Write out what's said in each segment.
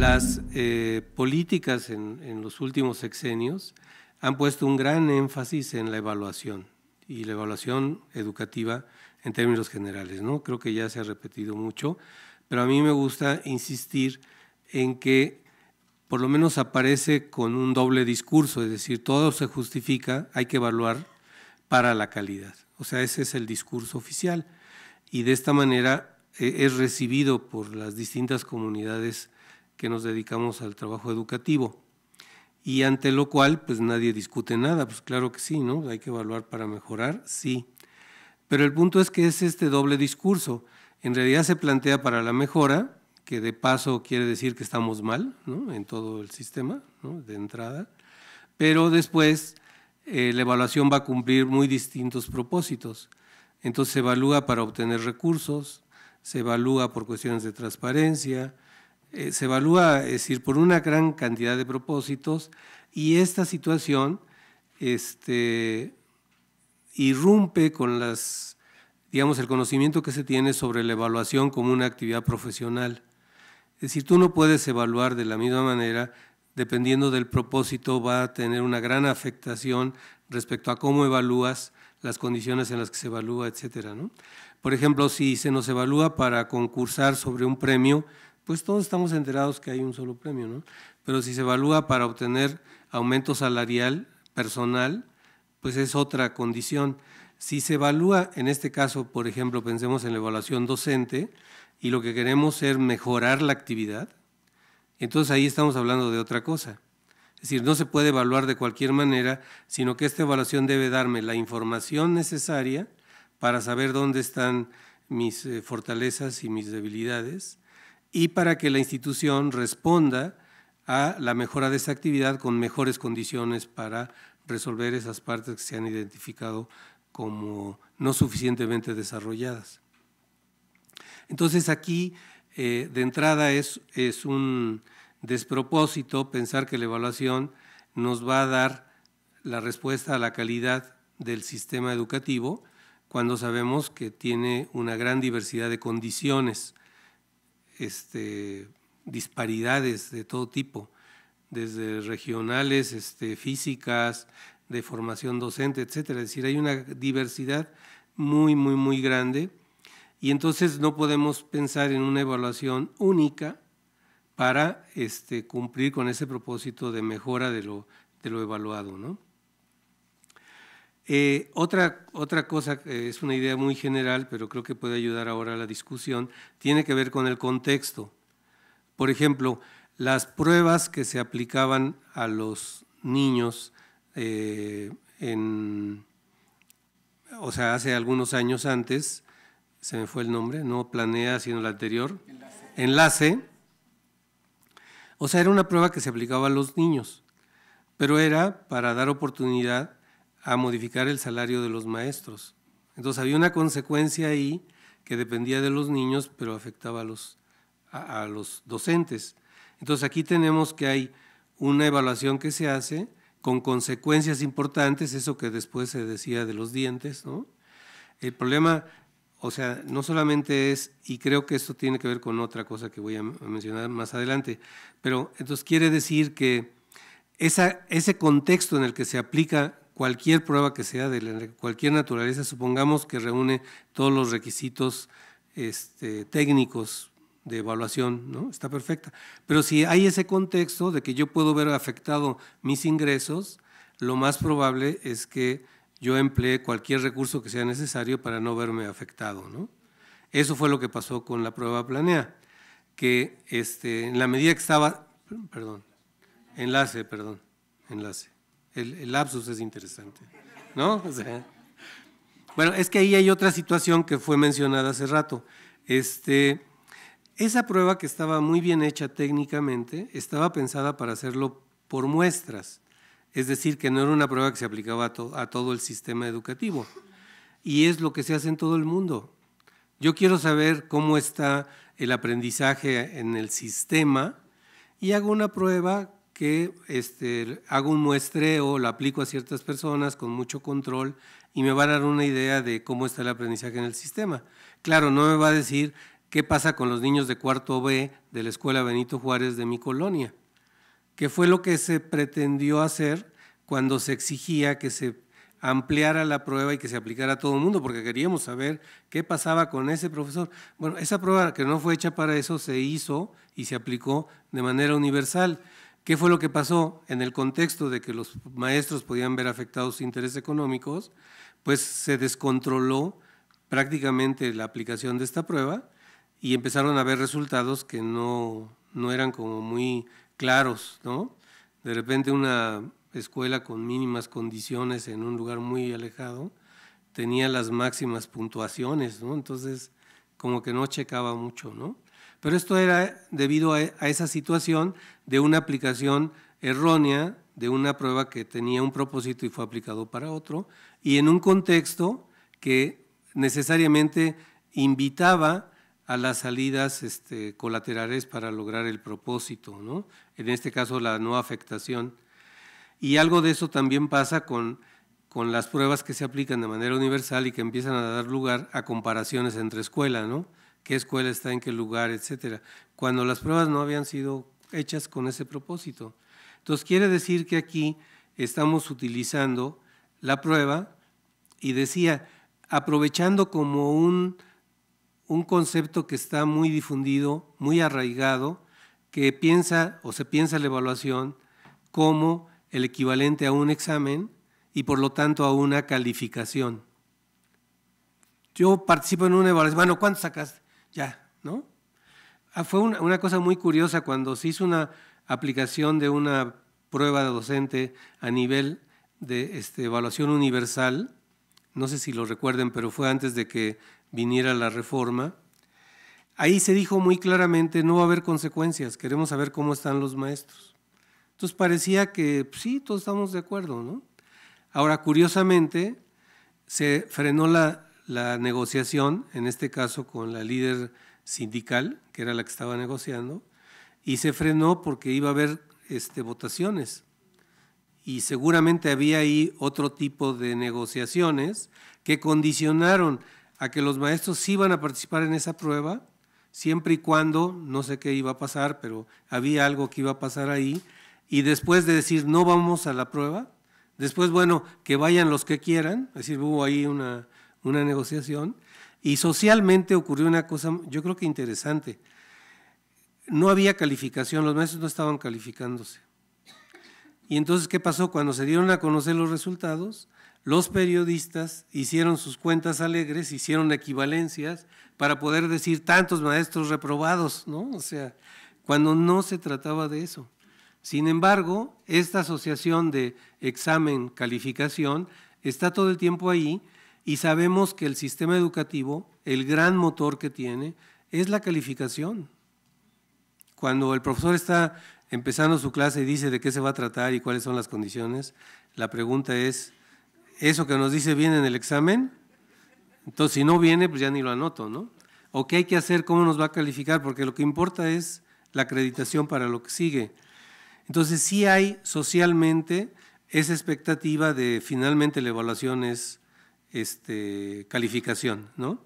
las eh, políticas en, los últimos sexenios han puesto un gran énfasis en la evaluación y la evaluación educativa en términos generales. ¿no? Creo que ya se ha repetido mucho, pero a mí me gusta insistir en que por lo menos aparece con un doble discurso, es decir, todo se justifica, hay que evaluar para la calidad. O sea, ese es el discurso oficial y de esta manera eh, es recibido por las distintas comunidades que nos dedicamos al trabajo educativo y ante lo cual pues nadie discute nada, pues claro que sí, ¿no? Hay que evaluar para mejorar, sí. Pero el punto es que es este doble discurso. En realidad se plantea para la mejora, que de paso quiere decir que estamos mal ¿no? en todo el sistema ¿no? de entrada, pero después eh, la evaluación va a cumplir muy distintos propósitos. Entonces se evalúa para obtener recursos, se evalúa por cuestiones de transparencia, eh, se evalúa, es decir, por una gran cantidad de propósitos y esta situación este, irrumpe con las, digamos, el conocimiento que se tiene sobre la evaluación como una actividad profesional. Es decir, tú no puedes evaluar de la misma manera, dependiendo del propósito, va a tener una gran afectación respecto a cómo evalúas las condiciones en las que se evalúa, etcétera. Por ejemplo, si se nos evalúa para concursar sobre un premio, pues todos estamos enterados que hay un solo premio, ¿no? Pero si se evalúa para obtener aumento salarial personal, pues es otra condición. Si se evalúa, en este caso, por ejemplo, pensemos en la evaluación docente y lo que queremos es mejorar la actividad, entonces ahí estamos hablando de otra cosa. Es decir, no se puede evaluar de cualquier manera, sino que esta evaluación debe darme la información necesaria para saber dónde están mis eh, fortalezas y mis debilidades y para que la institución responda a la mejora de esa actividad con mejores condiciones para resolver esas partes que se han identificado como no suficientemente desarrolladas. Entonces aquí, eh, de entrada, es, es un despropósito pensar que la evaluación nos va a dar la respuesta a la calidad del sistema educativo cuando sabemos que tiene una gran diversidad de condiciones este, disparidades de todo tipo, desde regionales, este, físicas, de formación docente, etcétera. Es decir, hay una diversidad muy, muy, muy grande y entonces no podemos pensar en una evaluación única para este, cumplir con ese propósito de mejora de lo, de lo evaluado, ¿no? Eh, otra, otra cosa, es una idea muy general, pero creo que puede ayudar ahora a la discusión, tiene que ver con el contexto. Por ejemplo, las pruebas que se aplicaban a los niños eh, en, o sea, hace algunos años antes, se me fue el nombre, no planea, sino el anterior, enlace. enlace. O sea, era una prueba que se aplicaba a los niños, pero era para dar oportunidad a modificar el salario de los maestros. Entonces había una consecuencia ahí que dependía de los niños, pero afectaba a los, a, los docentes. Entonces aquí tenemos que hay una evaluación que se hace con consecuencias importantes, eso que después se decía de los dientes. El problema, o sea, no solamente es, y creo que esto tiene que ver con otra cosa que voy a mencionar más adelante, pero entonces quiere decir que esa, ese contexto en el que se aplica cualquier prueba que sea de cualquier naturaleza, supongamos que reúne todos los requisitos este, técnicos de evaluación, ¿no? Está perfecta. Pero si hay ese contexto de que yo puedo ver afectado mis ingresos, lo más probable es que yo emplee cualquier recurso que sea necesario para no verme afectado, ¿no? Eso fue lo que pasó con la prueba planea, que este, en la medida que estaba, perdón, enlace, perdón, enlace. El, lapsus es interesante, ¿no? bueno, es que ahí hay otra situación que fue mencionada hace rato. Este, esa prueba que estaba muy bien hecha técnicamente estaba pensada para hacerlo por muestras, es decir, que no era una prueba que se aplicaba a, a todo el sistema educativo. Y es lo que se hace en todo el mundo. Yo quiero saber cómo está el aprendizaje en el sistema y hago una prueba que este, hago un muestreo, lo aplico a ciertas personas con mucho control y me va a dar una idea de cómo está el aprendizaje en el sistema. Claro, no me va a decir qué pasa con los niños de cuarto B de la Escuela Benito Juárez de mi colonia, qué fue lo que se pretendió hacer cuando se exigía que se ampliara la prueba y que se aplicara a todo el mundo, porque queríamos saber qué pasaba con ese profesor. Bueno, esa prueba que no fue hecha para eso se hizo y se aplicó de manera universal. ¿Qué fue lo que pasó? En el contexto de que los maestros podían ver afectados intereses económicos, pues se descontroló prácticamente la aplicación de esta prueba y empezaron a ver resultados que no, no eran como muy claros, ¿no? De repente una escuela con mínimas condiciones en un lugar muy alejado tenía las máximas puntuaciones, ¿no? Entonces, como que no checaba mucho, ¿no? Pero esto era debido a, esa situación de una aplicación errónea de una prueba que tenía un propósito y fue aplicado para otro, y en un contexto que necesariamente invitaba a las salidas este, colaterales para lograr el propósito, ¿no? en este caso la no afectación. Y algo de eso también pasa con, con las pruebas que se aplican de manera universal y que empiezan a dar lugar a comparaciones entre escuelas. ¿no? qué escuela está en qué lugar, etcétera, cuando las pruebas no habían sido hechas con ese propósito. Entonces quiere decir que aquí estamos utilizando la prueba y decía, aprovechando como un, un concepto que está muy difundido, muy arraigado, que piensa o se piensa la evaluación como el equivalente a un examen y por lo tanto a una calificación. Yo participo en una evaluación, bueno, ¿cuánto sacaste? ya, ¿no? Ah, fue una, cosa muy curiosa cuando se hizo una aplicación de una prueba de docente a nivel de este, evaluación universal, no sé si lo recuerden, pero fue antes de que viniera la reforma, ahí se dijo muy claramente, no va a haber consecuencias, queremos saber cómo están los maestros. Entonces parecía que pues, sí, todos estamos de acuerdo, ¿no? Ahora, curiosamente, se frenó la, la negociación, en este caso con la líder sindical, que era la que estaba negociando, y se frenó porque iba a haber este, votaciones. Y seguramente había ahí otro tipo de negociaciones que condicionaron a que los maestros sí iban a participar en esa prueba, siempre y cuando, no sé qué iba a pasar, pero había algo que iba a pasar ahí, y después de decir no vamos a la prueba, después, bueno, que vayan los que quieran, es decir, hubo ahí una, una negociación, y socialmente ocurrió una cosa, yo creo que interesante. No había calificación, los maestros no estaban calificándose. Y entonces, ¿qué pasó? Cuando se dieron a conocer los resultados, los periodistas hicieron sus cuentas alegres, hicieron equivalencias para poder decir tantos maestros reprobados, ¿no? O sea, cuando no se trataba de eso. Sin embargo, esta asociación de examen-calificación está todo el tiempo ahí y sabemos que el sistema educativo, el gran motor que tiene, es la calificación. Cuando el profesor está empezando su clase y dice de qué se va a tratar y cuáles son las condiciones, la pregunta es, ¿eso que nos dice viene en el examen? Entonces, si no viene, pues ya ni lo anoto, ¿no? ¿O qué hay que hacer? ¿Cómo nos va a calificar? Porque lo que importa es la acreditación para lo que sigue. Entonces, sí hay socialmente esa expectativa de finalmente la evaluación es este, calificación. ¿no?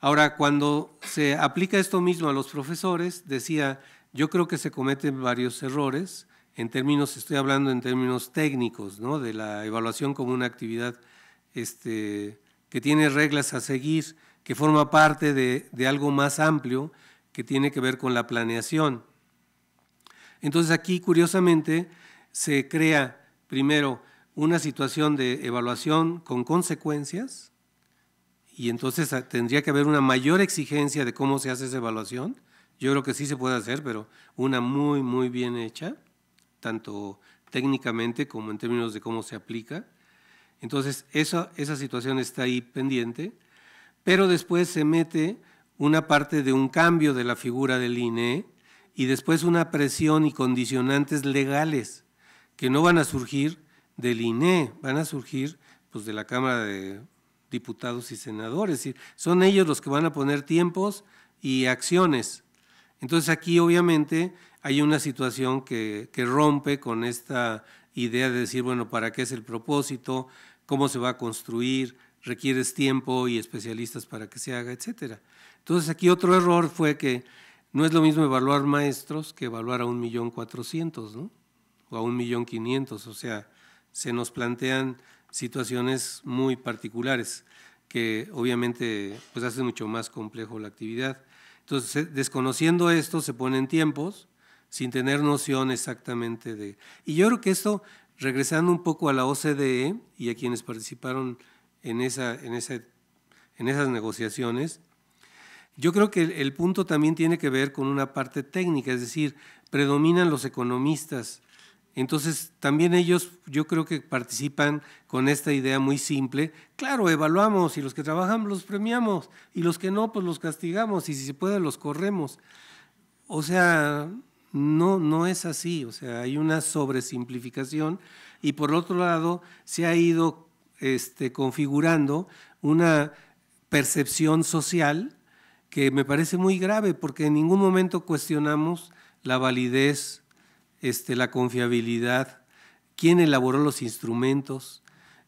Ahora, cuando se aplica esto mismo a los profesores, decía, yo creo que se cometen varios errores en términos, estoy hablando en términos técnicos, ¿no? de la evaluación como una actividad este, que tiene reglas a seguir, que forma parte de, de algo más amplio que tiene que ver con la planeación. Entonces aquí, curiosamente, se crea primero una situación de evaluación con consecuencias y entonces tendría que haber una mayor exigencia de cómo se hace esa evaluación. Yo creo que sí se puede hacer, pero una muy, muy bien hecha, tanto técnicamente como en términos de cómo se aplica. Entonces, esa, esa situación está ahí pendiente, pero después se mete una parte de un cambio de la figura del INE y después una presión y condicionantes legales que no van a surgir del INE, van a surgir pues, de la Cámara de Diputados y Senadores. son ellos los que van a poner tiempos y acciones. Entonces aquí obviamente hay una situación que, rompe con esta idea de decir, bueno, ¿para qué es el propósito? ¿Cómo se va a construir? ¿Requieres tiempo y especialistas para que se haga, etcétera? Entonces aquí otro error fue que no es lo mismo evaluar maestros que evaluar a un millón cuatrocientos, ¿no? O a un millón quinientos, o sea, se nos plantean situaciones muy particulares que obviamente pues hace mucho más complejo la actividad. Entonces, eh, desconociendo esto, se ponen tiempos sin tener noción exactamente de… Y yo creo que esto, regresando un poco a la OCDE y a quienes participaron en, esa, en, en esas negociaciones, yo creo que el punto también tiene que ver con una parte técnica, es decir, predominan los economistas entonces, también ellos yo creo que participan con esta idea muy simple. Claro, evaluamos y los que trabajan los premiamos y los que no, pues los castigamos y si se puede los corremos. O sea, no, no es así. O sea, hay una sobresimplificación y por otro lado se ha ido este, configurando una percepción social que me parece muy grave porque en ningún momento cuestionamos la validez este, la confiabilidad, quién elaboró los instrumentos,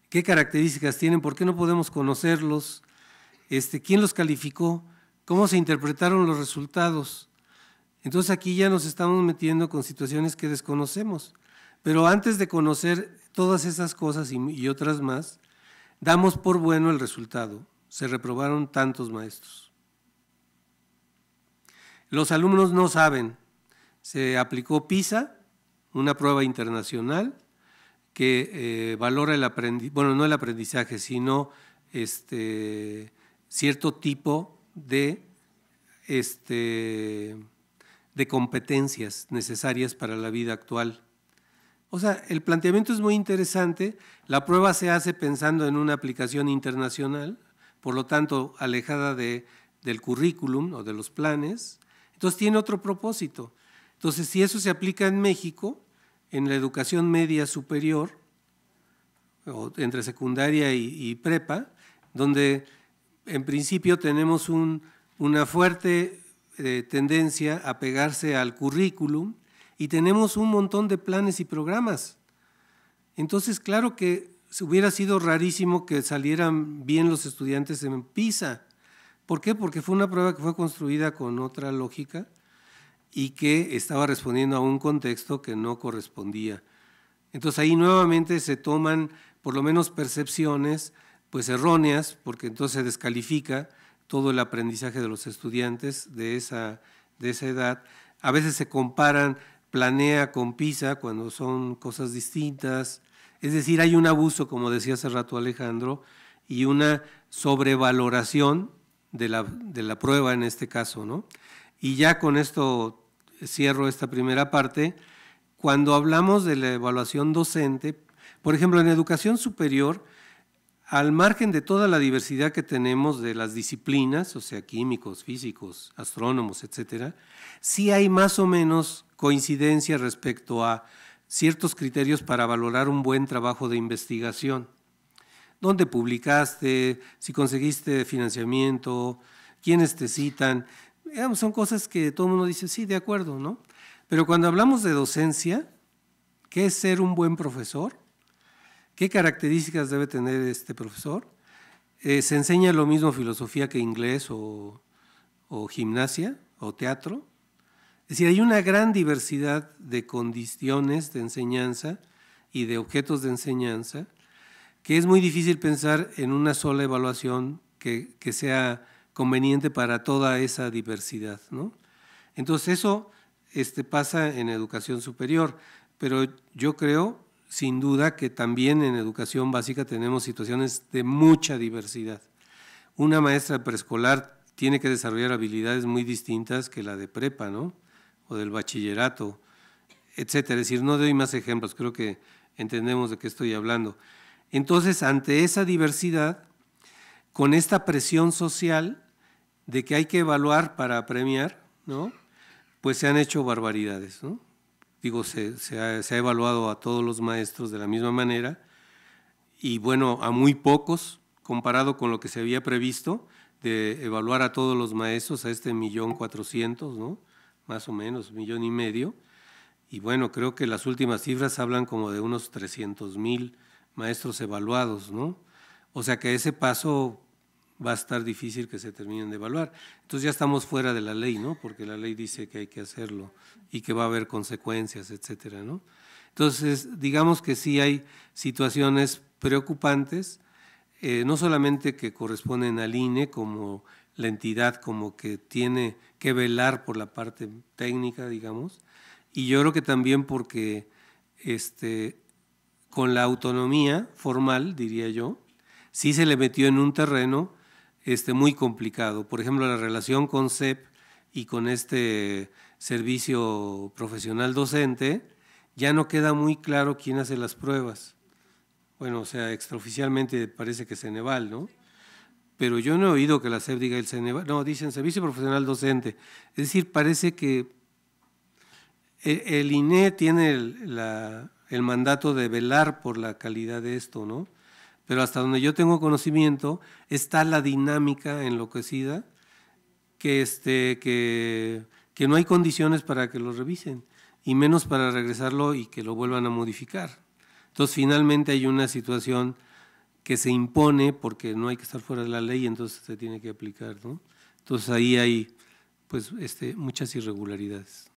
qué características tienen, por qué no podemos conocerlos, este, quién los calificó, cómo se interpretaron los resultados. Entonces aquí ya nos estamos metiendo con situaciones que desconocemos. Pero antes de conocer todas esas cosas y otras más, damos por bueno el resultado. Se reprobaron tantos maestros. Los alumnos no saben. Se aplicó PISA, una prueba internacional que eh, valora el aprendizaje, bueno, no el aprendizaje, sino este, cierto tipo de, este, de competencias necesarias para la vida actual. O sea, el planteamiento es muy interesante, la prueba se hace pensando en una aplicación internacional, por lo tanto, alejada de, del currículum o de los planes, entonces tiene otro propósito, entonces, si eso se aplica en México, en la educación media superior, o entre secundaria y, prepa, donde en principio tenemos una fuerte eh, tendencia a pegarse al currículum y tenemos un montón de planes y programas. Entonces, claro que hubiera sido rarísimo que salieran bien los estudiantes en PISA. ¿Por qué? Porque fue una prueba que fue construida con otra lógica y que estaba respondiendo a un contexto que no correspondía. Entonces ahí nuevamente se toman por lo menos percepciones pues erróneas, porque entonces se descalifica todo el aprendizaje de los estudiantes de esa, de esa edad. A veces se comparan planea con PISA cuando son cosas distintas. Es decir, hay un abuso, como decía hace rato Alejandro, y una sobrevaloración de la, prueba en este caso. ¿no? Y ya con esto cierro esta primera parte, cuando hablamos de la evaluación docente, por ejemplo, en educación superior, al margen de toda la diversidad que tenemos de las disciplinas, o sea, químicos, físicos, astrónomos, etcétera, sí hay más o menos coincidencia respecto a ciertos criterios para valorar un buen trabajo de investigación. ¿Dónde publicaste? ¿Si conseguiste financiamiento? ¿Quiénes te citan? Eh, son cosas que todo el mundo dice, sí, de acuerdo, ¿no? Pero cuando hablamos de docencia, ¿qué es ser un buen profesor? ¿Qué características debe tener este profesor? Eh, ¿Se enseña lo mismo filosofía que inglés o, o, gimnasia o teatro? Es decir, hay una gran diversidad de condiciones de enseñanza y de objetos de enseñanza que es muy difícil pensar en una sola evaluación que, que sea conveniente para toda esa diversidad. ¿no? Entonces eso este, pasa en educación superior, pero yo creo sin duda que también en educación básica tenemos situaciones de mucha diversidad. Una maestra preescolar tiene que desarrollar habilidades muy distintas que la de prepa, ¿no? O del bachillerato, etcétera. Es decir, no doy más ejemplos, creo que entendemos de qué estoy hablando. Entonces, ante esa diversidad, con esta presión social de que hay que evaluar para premiar, ¿no? pues se han hecho barbaridades. ¿no? Digo, se, ha, evaluado a todos los maestros de la misma manera y bueno, a muy pocos comparado con lo que se había previsto de evaluar a todos los maestros, a este millón cuatrocientos, ¿no? más o menos, millón y medio. Y bueno, creo que las últimas cifras hablan como de unos 300 mil maestros evaluados, ¿no? O sea que ese paso va a estar difícil que se terminen de evaluar. Entonces ya estamos fuera de la ley, ¿no? Porque la ley dice que hay que hacerlo y que va a haber consecuencias, etcétera, ¿no? Entonces, digamos que sí hay situaciones preocupantes, eh, no solamente que corresponden al INE como la entidad como que tiene que velar por la parte técnica, digamos, y yo creo que también porque este, con la autonomía formal, diría yo, sí se le metió en un terreno este, muy complicado. Por ejemplo, la relación con CEP y con este servicio profesional docente, ya no queda muy claro quién hace las pruebas. Bueno, o sea, extraoficialmente parece que Ceneval, ¿no? Pero yo no he oído que la CEP diga el Ceneval, no, dicen servicio profesional docente. Es decir, parece que e, el INE tiene el mandato de velar por la calidad de esto, ¿no? Pero hasta donde yo tengo conocimiento, está la dinámica enloquecida que, este, que, no hay condiciones para que lo revisen, y menos para regresarlo y que lo vuelvan a modificar. Entonces, finalmente hay una situación que se impone porque no hay que estar fuera de la ley, entonces se tiene que aplicar. ¿no? Entonces, ahí hay pues, este, muchas irregularidades.